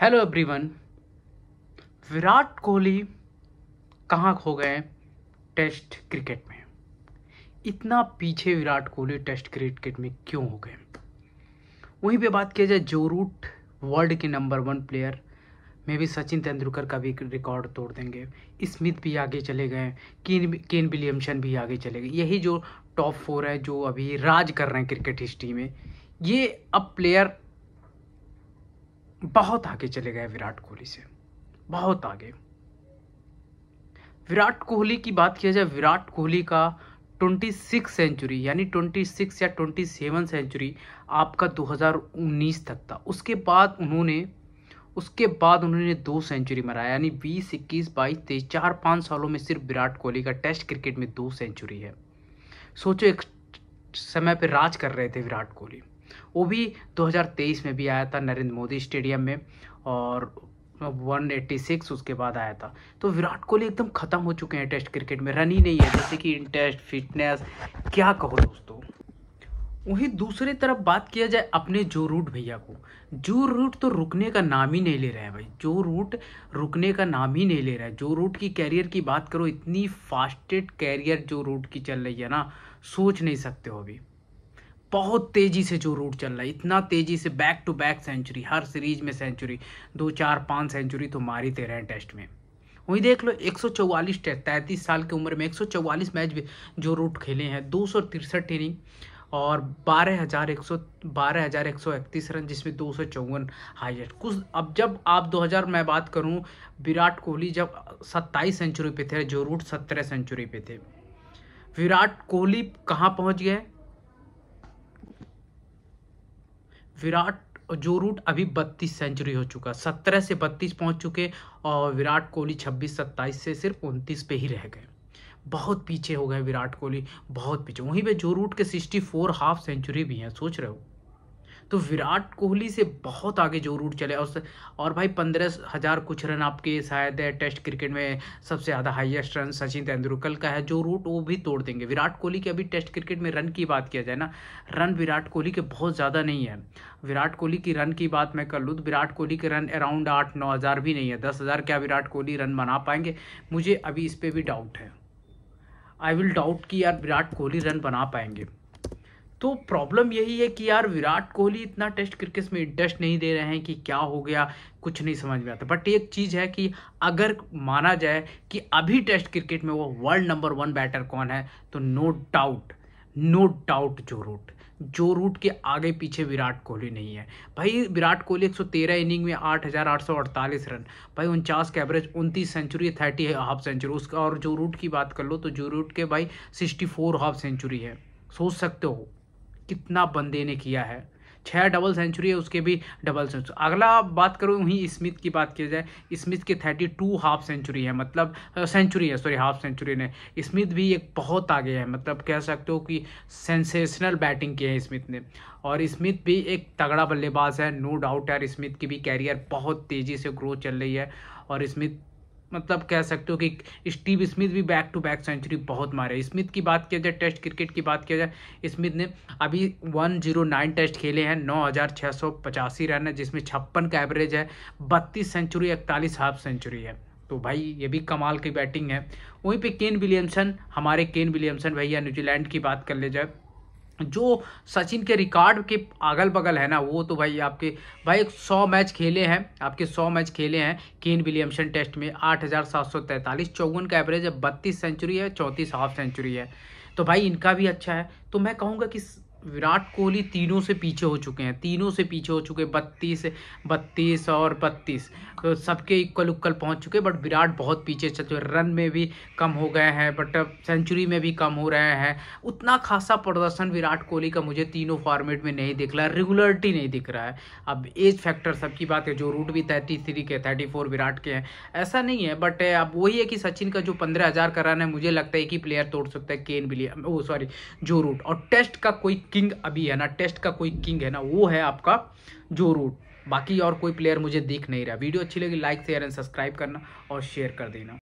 hello everyone Virat Kohli कहाँ खो गए टेस्ट क्रिकेट में इतना पीछे विराट कोहली टेस्ट क्रिकेट में क्यों हो गए वहीं पे बात किया जाए जो रूट वर्ल्ड के नंबर वन प्लेयर में भी सचिन तेंदुलकर का भी रिकॉर्ड तोड़ देंगे स्मिथ भी आगे चले गए केन केन विलियमसन भी आगे चले गए यही जो टॉप फोर है जो अभी राज कर रहे हैं क्रिकेट हिस्ट्री में ये अब प्लेयर बहुत आगे चले गए विराट कोहली से बहुत आगे विराट कोहली की बात किया जाए विराट कोहली का 26 सेंचुरी यानी 26 या 27 सेंचुरी आपका 2019 तक था उसके बाद उन्होंने उसके बाद उन्होंने दो सेंचुरी मराया यानी 20, इक्कीस बाईस तेईस चार पाँच सालों में सिर्फ विराट कोहली का टेस्ट क्रिकेट में दो सेंचुरी है सोचो एक समय पर राज कर रहे थे विराट कोहली वो भी 2023 में भी आया था नरेंद्र मोदी स्टेडियम में और 186 उसके बाद आया था तो विराट कोहली एकदम ख़त्म हो चुके हैं टेस्ट क्रिकेट में रन ही नहीं है जैसे कि इंटरेस्ट फिटनेस क्या कहो दोस्तों वहीं दूसरी तरफ बात किया जाए अपने जो रूट भैया को जो रूट तो रुकने का नाम ही नहीं ले रहे हैं भाई जो रूट रुकने का नाम ही नहीं ले रहा है जो रूट की कैरियर की बात करो इतनी फास्टेड कैरियर जो रूट की चल रही है ना सोच नहीं सकते हो अभी बहुत तेज़ी से जो रूट चल रहा है इतना तेज़ी से बैक टू बैक सेंचुरी हर सीरीज में सेंचुरी दो चार पाँच सेंचुरी तो मार ही दे रहे हैं टेस्ट में वहीं देख लो 144 टेस्ट तैंतीस साल की उम्र में 144 मैच जो रूट खेले हैं दो सौ तिरसठ इनिंग और बारह हज़ार एक सौ बारह हज़ार एक सौ इकतीस रन जिसमें दो सौ चौवन हाईएस्ट कुछ अब जब आप 2000 मैं बात करूं विराट कोहली जब 27 सेंचुरी पे थे जो रूट 17 सेंचुरी पे थे विराट कोहली कहाँ पहुंच गए विराट जो रूट अभी 32 सेंचुरी हो चुका 17 से 32 पहुंच चुके और विराट कोहली 26 27 से सिर्फ 29 पे ही रह गए बहुत पीछे हो गए विराट कोहली बहुत पीछे वहीं पे जो रूट के 64 हाफ सेंचुरी भी हैं सोच रहे हो तो विराट कोहली से बहुत आगे जरूर चले और और भाई पंद्रह हज़ार कुछ रन आपके शायद है टेस्ट क्रिकेट में सबसे ज़्यादा हाईएस्ट रन सचिन तेंदुलकर का है जो रूट वो भी तोड़ देंगे विराट कोहली के अभी टेस्ट क्रिकेट में रन की बात किया जाए ना रन विराट कोहली के बहुत ज़्यादा नहीं है विराट कोहली की रन की बात मैं कर लूँ तो विराट कोहली के रन अराउंड आठ नौ हज़ार भी नहीं है दस हज़ार क्या विराट कोहली रन बना पाएंगे मुझे अभी इस पर भी डाउट है आई विल डाउट कि यार विराट कोहली रन बना पाएंगे तो प्रॉब्लम यही है कि यार विराट कोहली इतना टेस्ट क्रिकेट में इंटरेस्ट नहीं दे रहे हैं कि क्या हो गया कुछ नहीं समझ में आता बट एक चीज़ है कि अगर माना जाए कि अभी टेस्ट क्रिकेट में वो वर्ल्ड नंबर वन बैटर कौन है तो no doubt no doubt Joe Root Joe Root के आगे पीछे विराट कोहली नहीं है भाई विराट कोहली 113 इनिंग में 8,848 रन भाई उनचास के एवरेज उनतीस सेंचुरी थर्टी हाफ सेंचुरी उसका और जो रूट की बात कर लो तो जो रूट के भाई 64 हाफ सेंचुरी है सोच सकते हो कितना बंदे ने किया है छः डबल सेंचुरी है उसके भी डबल सेंचुरी अगला बात करूँ वहीं स्मिथ की बात की जाए स्मिथ की थर्टी टू हाफ सेंचुरी है मतलब सेंचुरी है सॉरी हाफ सेंचुरी ने स्मिथ भी एक बहुत आगे है मतलब कह सकते हो कि सेंसेशनल बैटिंग की है स्मिथ ने और स्मिथ भी एक तगड़ा बल्लेबाज है नो डाउट यार स्मिथ की भी कैरियर बहुत तेज़ी से ग्रोथ चल रही है और स्मिथ मतलब कह सकते हो कि स्टीव स्मिथ भी बैक टू बैक सेंचुरी बहुत मारे स्मिथ की बात किया जाए टेस्ट क्रिकेट की बात किया जाए स्मिथ ने अभी 109 टेस्ट खेले हैं नौ हज़ार छः सौ पचासी रन है जिसमें छप्पन का एवरेज है बत्तीस सेंचुरी इकतालीस हाफ सेंचुरी है तो भाई ये भी कमाल की बैटिंग है वहीं पे केन विलियमसन हमारे केन विलियमसन भैया न्यूजीलैंड की बात कर ले जाए जो सचिन के रिकॉर्ड के अगल बगल है ना वो तो भाई आपके भाई एक सौ मैच खेले हैं आपके सौ मैच खेले हैं केन विलियमसन टेस्ट में आठ हज़ार सात सौ तैंतालीस चौवन का एवरेज है बत्तीस सेंचुरी है चौंतीस हाफ सेंचुरी है तो भाई इनका भी अच्छा है तो मैं कहूँगा कि विराट कोहली तीनों से पीछे हो चुके हैं तीनों से पीछे हो चुके बत्तीस बत्तीस और बत्तीस तो सबके इक्वल उक्वल पहुंच चुके बट विराट बहुत पीछे चल चुके रन में भी कम हो गए हैं बट सेंचुरी में भी कम हो रहे हैं उतना खासा प्रदर्शन विराट कोहली का मुझे तीनों फॉर्मेट में नहीं दिख रहा है रेगुलरिटी नहीं दिख रहा है अब एज फैक्टर सबकी बात है जो रूट भी थर्टी थ्री के थर्टी फोर विराट के हैं ऐसा नहीं है बट अब वही है कि सचिन का जो पंद्रह हज़ार का रन है मुझे लगता है कि प्लेयर तोड़ सकता है केन बिलियम वो सॉरी जो रूट और टेस्ट का कोई किंग अभी है ना टेस्ट का कोई किंग है ना वो है आपका जो रूट बाकी और कोई प्लेयर मुझे दिख नहीं रहा वीडियो अच्छी लगी लाइक शेयर एंड सब्सक्राइब करना और शेयर कर देना